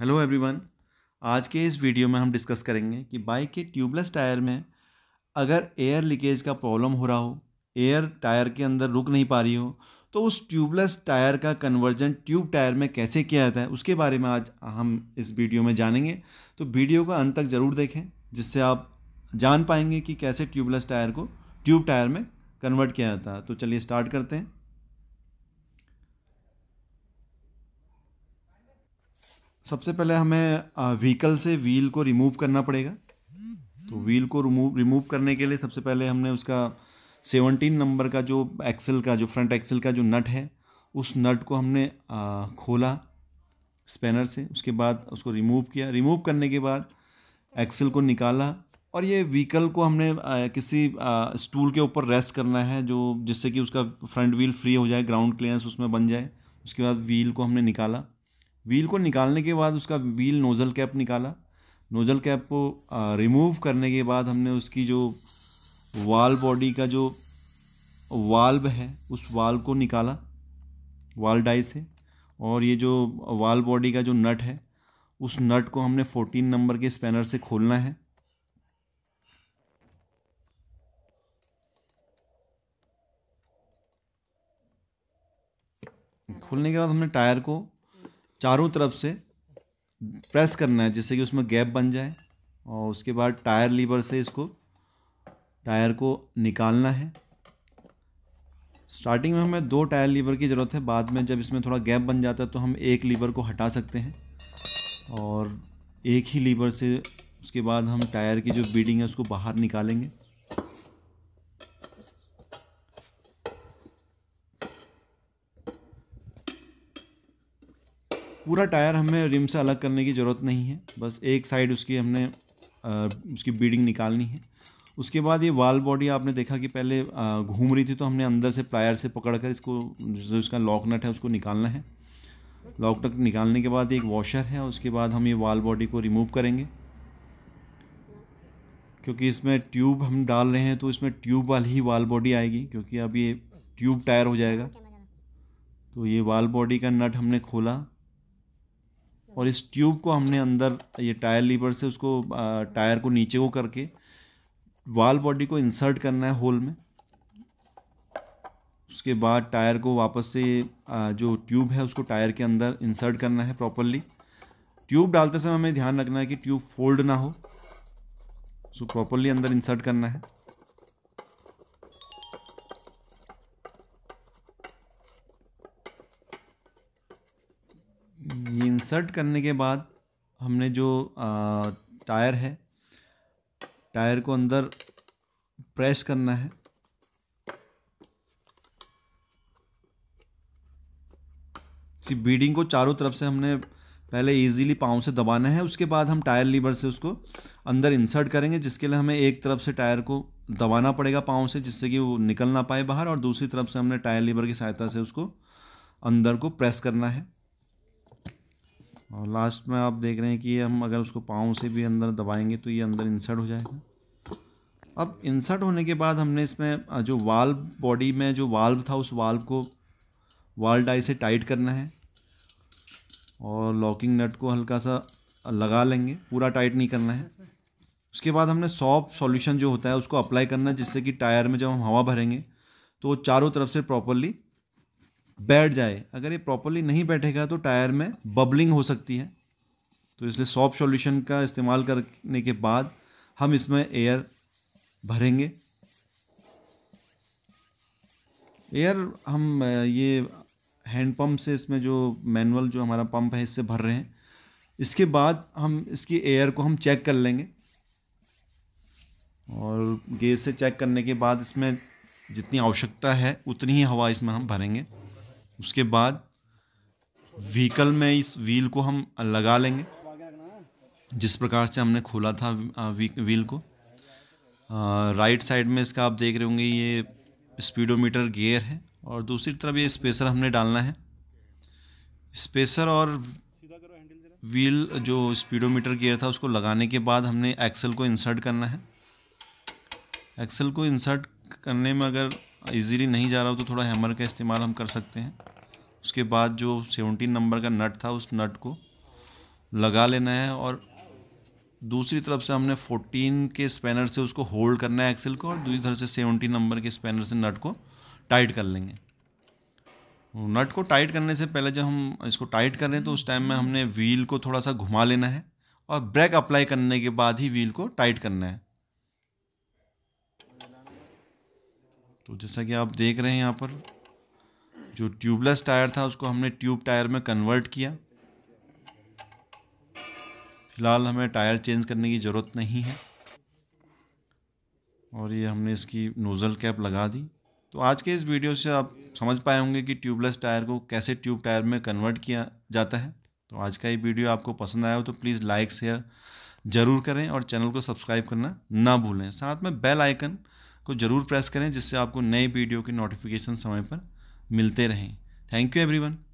hello everyone आज के इस वीडियो में हम डिस्कस करेंगे कि बाइक के ट्यूबलेस टायर में अगर एयर लीकेज का प्रॉब्लम हो रहा हो एयर टायर के अंदर रुक नहीं पा रही हो तो उस ट्यूबलेस टायर का कन्वर्जन ट्यूब टायर में कैसे किया जाता है उसके बारे में आज हम इस वीडियो में जानेंगे तो वीडियो का अंत तक ज़रूर देखें जिससे आप जान पाएंगे कि कैसे ट्यूबलेस टायर को ट्यूब टायर में कन्वर्ट किया जाता है तो चलिए स्टार्ट करते हैं सबसे पहले हमें व्हीकल से व्हील को रिमूव करना पड़ेगा तो व्हील को रिमूव रिमूव करने के लिए सबसे पहले हमने उसका सेवनटीन नंबर का जो एक्सल का जो फ्रंट एक्सल का जो नट है उस नट को हमने आ, खोला स्पैनर से उसके बाद उसको रिमूव किया रिमूव करने के बाद एक्सल को निकाला और ये व्हीकल को हमने आ, किसी आ, स्टूल के ऊपर रेस्ट करना है जो जिससे कि उसका फ्रंट व्हील फ्री हो जाए ग्राउंड क्लियरेंस उसमें बन जाए उसके बाद व्हील को हमने निकाला व्हील को निकालने के बाद उसका व्हील नोज़ल कैप निकाला नोज़ल कैप को रिमूव करने के बाद हमने उसकी जो वाल बॉडी का जो वाल्व है उस वाल्व को निकाला वाल डाई से और ये जो वाल बॉडी का जो नट है उस नट को हमने फोर्टीन नंबर के स्पैनर से खोलना है खोलने के बाद हमने टायर को चारों तरफ से प्रेस करना है जिससे कि उसमें गैप बन जाए और उसके बाद टायर लीवर से इसको टायर को निकालना है स्टार्टिंग में हमें दो टायर लीवर की ज़रूरत है बाद में जब इसमें थोड़ा गैप बन जाता है तो हम एक लीवर को हटा सकते हैं और एक ही लीवर से उसके बाद हम टायर की जो बीडिंग है उसको बाहर निकालेंगे पूरा टायर हमें रिम से अलग करने की ज़रूरत नहीं है बस एक साइड उसकी हमने उसकी बीडिंग निकालनी है उसके बाद ये वाल बॉडी आपने देखा कि पहले घूम रही थी तो हमने अंदर से प्लायर से पकड़ कर इसको जो इसका लॉक नट है उसको निकालना है लॉक नट निकालने के बाद एक वॉशर है उसके बाद हम ये वाल बॉडी को रिमूव करेंगे क्योंकि इसमें ट्यूब हम डाल रहे हैं तो इसमें ट्यूब वाली ही वाल बॉडी आएगी क्योंकि अब ये ट्यूब टायर हो जाएगा तो ये वाल बॉडी का नट हमने खोला और इस ट्यूब को हमने अंदर ये टायर लीवर से उसको टायर को नीचे को करके वाल बॉडी को इंसर्ट करना है होल में उसके बाद टायर को वापस से जो ट्यूब है उसको टायर के अंदर इंसर्ट करना है प्रॉपरली ट्यूब डालते समय हमें ध्यान रखना है कि ट्यूब फोल्ड ना हो उसको प्रॉपरली अंदर इंसर्ट करना है इंसर्ट करने के बाद हमने जो टायर है टायर को अंदर प्रेस करना है सी बीडिंग को चारों तरफ से हमने पहले इजीली पाँव से दबाना है उसके बाद हम टायर लीवर से उसको अंदर इंसर्ट करेंगे जिसके लिए हमें एक तरफ से टायर को दबाना पड़ेगा पाँव से जिससे कि वो निकल ना पाए बाहर और दूसरी तरफ से हमने टायर लीवर की सहायता से उसको अंदर को प्रेस करना है और लास्ट में आप देख रहे हैं कि हम अगर उसको पाँव से भी अंदर दबाएंगे तो ये अंदर इंसर्ट हो जाएगा अब इंसर्ट होने के बाद हमने इसमें जो वाल्व बॉडी में जो वाल्व था उस वाल्व को वाल डाई से टाइट करना है और लॉकिंग नट को हल्का सा लगा लेंगे पूरा टाइट नहीं करना है उसके बाद हमने सॉफ्ट सॉल्यूशन जो होता है उसको अप्लाई करना है जिससे कि टायर में जब हम हवा भरेंगे तो चारों तरफ से प्रॉपरली बैठ जाए अगर ये प्रॉपरली नहीं बैठेगा तो टायर में बबलिंग हो सकती है तो इसलिए सॉफ्ट सॉल्यूशन का इस्तेमाल करने के बाद हम इसमें एयर भरेंगे एयर हम ये हैंड पंप से इसमें जो मैनुअल जो हमारा पंप है इससे भर रहे हैं इसके बाद हम इसकी एयर को हम चेक कर लेंगे और गेज से चेक करने के बाद इसमें जितनी आवश्यकता है उतनी ही हवा इसमें हम भरेंगे उसके बाद व्हीकल में इस व्हील को हम लगा लेंगे जिस प्रकार से हमने खोला था व्हील को राइट साइड में इसका आप देख रहे होंगे ये स्पीडोमीटर गियर है और दूसरी तरफ ये स्पेसर हमने डालना है स्पेसर और व्हील जो स्पीडोमीटर गियर था उसको लगाने के बाद हमने एक्सल को इंसर्ट करना है एक्सल को इंसर्ट करने में अगर ईजीली नहीं जा रहा हो तो थोड़ा हैमर का इस्तेमाल हम कर सकते हैं उसके बाद जो सेवनटीन नंबर का नट था उस नट को लगा लेना है और दूसरी तरफ से हमने 14 के स्पैनर से उसको होल्ड करना है एक्सेल को और दूसरी तरफ से 17 नंबर के स्पैनर से नट को टाइट कर लेंगे नट को टाइट करने से पहले जब हम इसको टाइट कर रहे हैं तो उस टाइम में हमने व्हील को थोड़ा सा घुमा लेना है और ब्रेक अप्लाई करने के बाद ही व्हील को टाइट करना है तो जैसा कि आप देख रहे हैं यहाँ पर जो ट्यूबलेस टायर था उसको हमने ट्यूब टायर में कन्वर्ट किया फ़िलहाल हमें टायर चेंज करने की ज़रूरत नहीं है और ये हमने इसकी नोज़ल कैप लगा दी तो आज के इस वीडियो से आप समझ पाए होंगे कि ट्यूबलेस टायर को कैसे ट्यूब टायर में कन्वर्ट किया जाता है तो आज का ये वीडियो आपको पसंद आया हो तो प्लीज़ लाइक शेयर ज़रूर करें और चैनल को सब्सक्राइब करना ना भूलें साथ में बेल आइकन को ज़रूर प्रेस करें जिससे आपको नए वीडियो के नोटिफिकेशन समय पर मिलते रहें थैंक यू एवरीवन